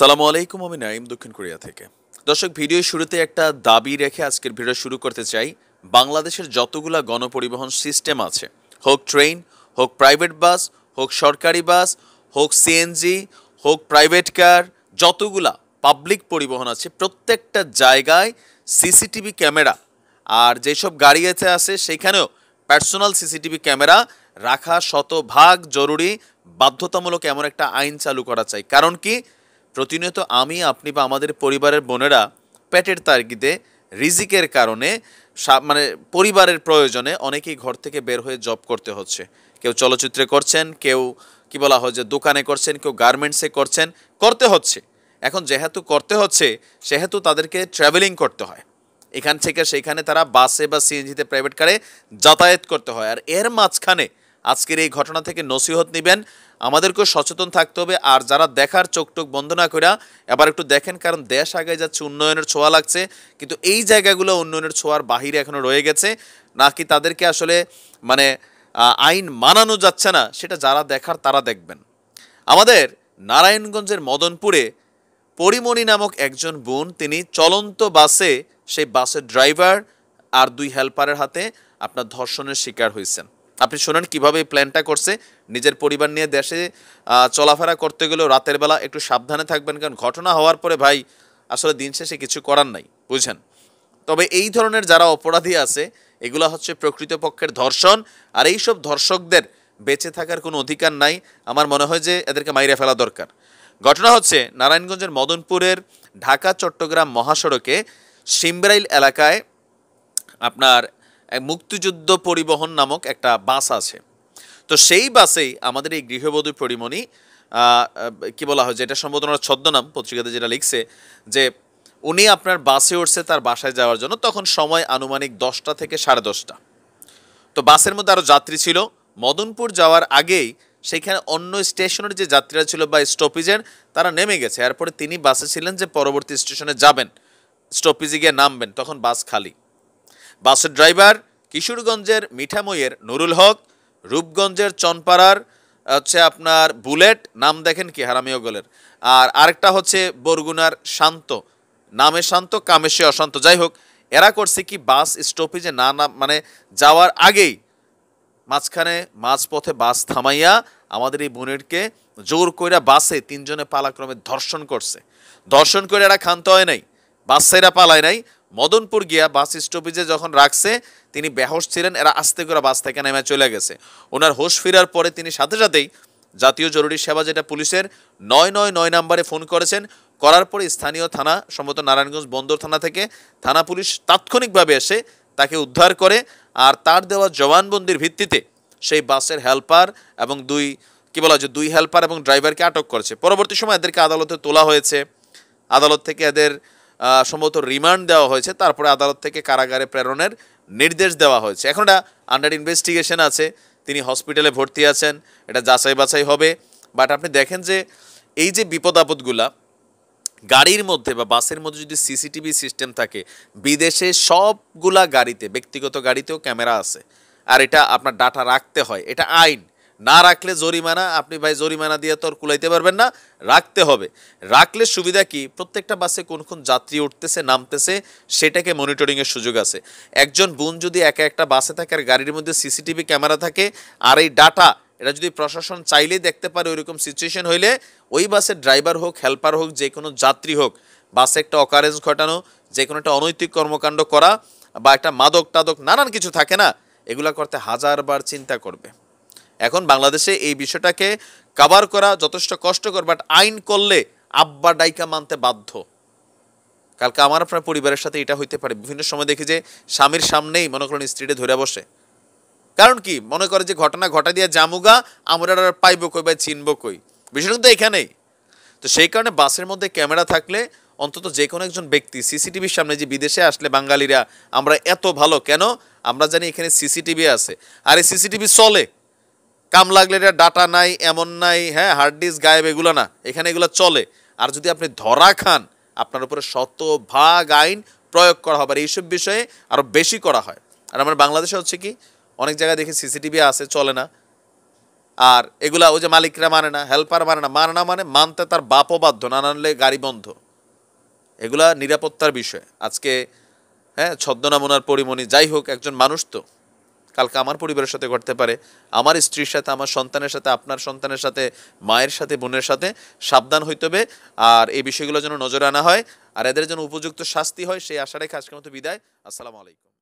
সালামু আলাইকুম আমি নাইম দক্ষিণ কোরিয়া থেকে দর্শক ভিডিও শুরুতে একটা দাবি রেখে আজকের ভিডিও শুরু করতে চাই বাংলাদেশের যতগুলা গণপরিবহন সিস্টেম আছে হোক ট্রেন হোক প্রাইভেট বাস হোক সরকারি বাস হোক সিএনজি হোক প্রাইভেট কার যতগুলা পাবলিক পরিবহন আছে প্রত্যেকটা জায়গায় সিসিটিভি ক্যামেরা আর যেসব গাড়ি এতে আছে সেখানেও পার্সোনাল সিসিটিভি ক্যামেরা রাখা শতভাগ জরুরি বাধ্যতামূলক এমন একটা আইন চালু করা চাই কারণ কি প্রতিনিয়ত আমি আপনি বা আমাদের পরিবারের বোনেরা পেটের তারগিতে রিজিকের কারণে মানে পরিবারের প্রয়োজনে অনেকেই ঘর থেকে বের হয়ে জব করতে হচ্ছে কেউ চলচ্চিত্রে করছেন কেউ কি বলা হয় যে দোকানে করছেন কেউ গার্মেন্টসে করছেন করতে হচ্ছে এখন যেহেতু করতে হচ্ছে সেহেতু তাদেরকে ট্রাভেলিং করতে হয় এখান থেকে সেইখানে তারা বাসে বা সিএনজিতে প্রাইভেট কারে যাতায়াত করতে হয় আর এর মাঝখানে আজকের এই ঘটনা থেকে নসিহত নেবেন আমাদেরকেও সচেতন থাকতে হবে আর যারা দেখার চোখটোক বন্ধ না করে এবার একটু দেখেন কারণ দেশ আগে যাচ্ছে উন্নয়নের ছোঁয়া লাগছে কিন্তু এই জায়গাগুলো উন্নয়নের ছোঁয়ার বাহিরে এখনও রয়ে গেছে নাকি তাদেরকে আসলে মানে আইন মানানো যাচ্ছে না সেটা যারা দেখার তারা দেখবেন আমাদের নারায়ণগঞ্জের মদনপুরে পরিমণি নামক একজন বোন তিনি চলন্ত বাসে সেই বাসের ড্রাইভার আর দুই হেল্পারের হাতে আপনার ধর্ষণের শিকার হয়েছেন আপনি শোনেন কিভাবে প্ল্যানটা করছে নিজের পরিবার নিয়ে দেশে চলাফেরা করতে গেলেও রাতের বেলা একটু সাবধানে থাকবেন কারণ ঘটনা হওয়ার পরে ভাই আসলে দিন শেষে কিছু করার নাই বুঝছেন তবে এই ধরনের যারা অপরাধী আছে এগুলো হচ্ছে প্রকৃতপক্ষের ধর্ষণ আর এই সব ধর্ষকদের বেঁচে থাকার কোনো অধিকার নাই আমার মনে হয় যে এদেরকে মাইরে ফেলা দরকার ঘটনা হচ্ছে নারায়ণগঞ্জের মদনপুরের ঢাকা চট্টগ্রাম মহাসড়কে সিমব্রাইল এলাকায় আপনার মুক্তিযুদ্ধ পরিবহন নামক একটা বাস আছে তো সেই বাসেই আমাদের এই গৃহবধূ পরিমণি কি বলা হয় যেটা সম্ভবত ওনার ছদ্মনাম পত্রিকাতে যেটা লিখছে যে উনি আপনার বাসে উঠছে তার বাসায় যাওয়ার জন্য তখন সময় আনুমানিক দশটা থেকে সাড়ে দশটা তো বাসের মধ্যে আরও যাত্রী ছিল মদনপুর যাওয়ার আগেই সেখানে অন্য স্টেশনের যে যাত্রীরা ছিল বা স্টপেজের তারা নেমে গেছে এরপরে তিনি বাসে ছিলেন যে পরবর্তী স্টেশনে যাবেন স্টপেজে গিয়ে নামবেন তখন বাস খালি বাসের ড্রাইভার কিশোরগঞ্জের মিঠামইয়ের নুরুল হক রূপগঞ্জের চনপাড়ার হচ্ছে আপনার বুলেট নাম দেখেন কি হারামিও গোলের আর আরেকটা হচ্ছে বরগুনার শান্ত নামে শান্ত কামে সে অশান্ত যাই হোক এরা করছে কি বাস স্টপেজে না না মানে যাওয়ার আগেই মাঝখানে মাঝপথে বাস থামাইয়া আমাদের এই বোনেরকে জোর কইরা বাসে তিনজনে পালাক্রমে ধর্ষণ করছে ধর্ষণ করে এরা খান্ত হয় নাই বাস এরা পালায় নাই মদনপুর গিয়া বাস স্টপেজে যখন রাখছে তিনি বেহস ছিলেন এরা আস্তে করে বাস থেকে নেমে চলে গেছে ওনার হোশ ফেরার পরে তিনি সাথে সাথেই জাতীয় জরুরি সেবা যেটা পুলিশের নয় নয় নয় নাম্বারে ফোন করেছেন করার পরে স্থানীয় থানা সম্ভবত নারায়ণগঞ্জ বন্দর থানা থেকে থানা পুলিশ তাৎক্ষণিকভাবে এসে তাকে উদ্ধার করে আর তার দেওয়া জবানবন্দির ভিত্তিতে সেই বাসের হেল্পার এবং দুই কী বলা হচ্ছে দুই হেল্পার এবং ড্রাইভারকে আটক করেছে পরবর্তী সময় এদেরকে আদালতে তোলা হয়েছে আদালত থেকে এদের সম্ভবত রিমান্ড দেওয়া হয়েছে তারপরে আদালত থেকে কারাগারে প্রেরণের নির্দেশ দেওয়া হয়েছে এখন এটা আন্ডার ইনভেস্টিগেশন আছে তিনি হসপিটালে ভর্তি আছেন এটা যাচাই বাছাই হবে বাট আপনি দেখেন যে এই যে বিপদ আপদগুলা গাড়ির মধ্যে বা বাসের মধ্যে যদি সিসিটিভি সিস্টেম থাকে বিদেশে সবগুলা গাড়িতে ব্যক্তিগত গাড়িতেও ক্যামেরা আছে আর এটা আপনার ডাটা রাখতে হয় এটা আইন না রাখলে জরিমানা আপনি ভাই জরিমানা দিয়ে তো আর কুলাইতে পারবেন না রাখতে হবে রাখলে সুবিধা কি প্রত্যেকটা বাসে কোন কোন যাত্রী উঠতেছে নামতেছে সেটাকে মনিটরিংয়ের সুযোগ আছে একজন বোন যদি একা একটা বাসে থাকে আর গাড়ির মধ্যে সিসিটিভি ক্যামেরা থাকে আর এই ডাটা এটা যদি প্রশাসন চাইলেই দেখতে পারে ওইরকম সিচুয়েশন হইলে ওই বাসের ড্রাইভার হোক হেল্পার হোক যে কোনো যাত্রী হোক বাসে একটা অকারেন্স ঘটানো যে কোনো একটা অনৈতিক কর্মকাণ্ড করা বা একটা মাদক টাদক নানান কিছু থাকে না এগুলা করতে হাজারবার চিন্তা করবে এখন বাংলাদেশে এই বিষয়টাকে কাভার করা যথেষ্ট কষ্টকর বাট আইন করলে আব্বা ডাইকা মানতে বাধ্য কালকে আমার আপনার পরিবারের সাথে এটা হইতে পারে বিভিন্ন সময় দেখি যে স্বামীর সামনেই মনে করেন স্ত্রীটা ধরে বসে কারণ কি মনে করে যে ঘটনা ঘটা দিয়ে জামুগা আমরা পাইব কই বা চিনব কই বিষয় কিন্তু এখানেই তো সেই কারণে বাসের মধ্যে ক্যামেরা থাকলে অন্তত যে কোনো একজন ব্যক্তি সিসিটিভির সামনে যে বিদেশে আসলে বাঙালিরা আমরা এত ভালো কেন আমরা জানি এখানে সিসিটিভি আছে আর এই সিসিটিভি চলে কাম লাগলে এটা ডাটা নাই এমন নাই হ্যাঁ হার্ড ডিস্ক গায়েব এগুলো না এখানে এগুলো চলে আর যদি আপনি ধরা খান আপনার উপরে শতভাগ আইন প্রয়োগ করা হবে আর এইসব বিষয়ে আরও বেশি করা হয় আর আমার বাংলাদেশে হচ্ছে কি অনেক জায়গায় দেখি সিসিটিভি আছে চলে না আর এগুলা ওই যে মালিকরা মানে না হেল্পার মানে না মানে না মানে মানতে তার বাপ বাধ্য না আনলে গাড়ি বন্ধ এগুলা নিরাপত্তার বিষয় আজকে হ্যাঁ ছদ্মনামনার পরিমণি যাই হোক একজন মানুষ তো কালকে আমার পরিবারের সাথে ঘটতে পারে আমার স্ত্রীর সাথে আমার সন্তানের সাথে আপনার সন্তানের সাথে মায়ের সাথে বোনের সাথে সাবধান হইতে হবে আর এই বিষয়গুলো যেন নজরে আনা হয় আর এদের যেন উপযুক্ত শাস্তি হয় সেই আশা রেখে আজকের মতো বিদায় আসসালামু আলাইকুম